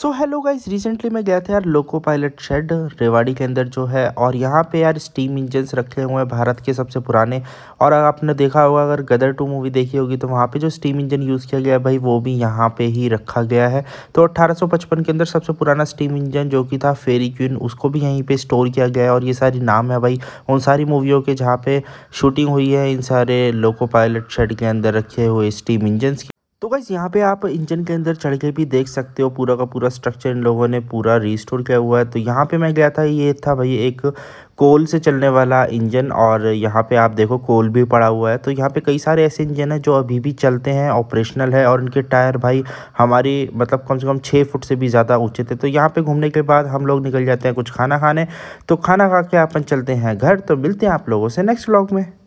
so hello guys recently मैं गया था यार लोको पायलट शेड रेवाड़ी के अंदर जो है और यहाँ पे यार स्टीम इंजन्स रखे हुए हैं भारत के सबसे पुराने और अगर आपने देखा होगा अगर गदर टू मूवी देखी होगी तो वहाँ पे जो स्टीम इंजन यूज़ किया गया है भाई वो भी यहाँ पे ही रखा गया है तो 1855 के अंदर सबसे पुराना स्टीम इंजन जो कि था फेरी क्यून उसको भी यहीं पर स्टोर किया गया है और ये सारी नाम है भाई उन सारी मूवियों के जहाँ पर शूटिंग हुई है इन सारे लोको पायलट शेड के अंदर रखे हुए स्टीम इंजन्स तो बस यहाँ पे आप इंजन के अंदर चढ़ के भी देख सकते हो पूरा का पूरा स्ट्रक्चर इन लोगों ने पूरा रिस्टोर किया हुआ है तो यहाँ पे मैं गया था ये था भाई एक कोल से चलने वाला इंजन और यहाँ पे आप देखो कोल भी पड़ा हुआ है तो यहाँ पे कई सारे ऐसे इंजन हैं जो अभी भी चलते हैं ऑपरेशनल है और इनके टायर भाई हमारी मतलब कम से कम छः फुट से भी ज़्यादा ऊँचे थे तो यहाँ पे घूमने के बाद हम लोग निकल जाते हैं कुछ खाना खाने तो खाना खा के अपन चलते हैं घर तो मिलते हैं आप लोगों से नेक्स्ट ब्लॉग में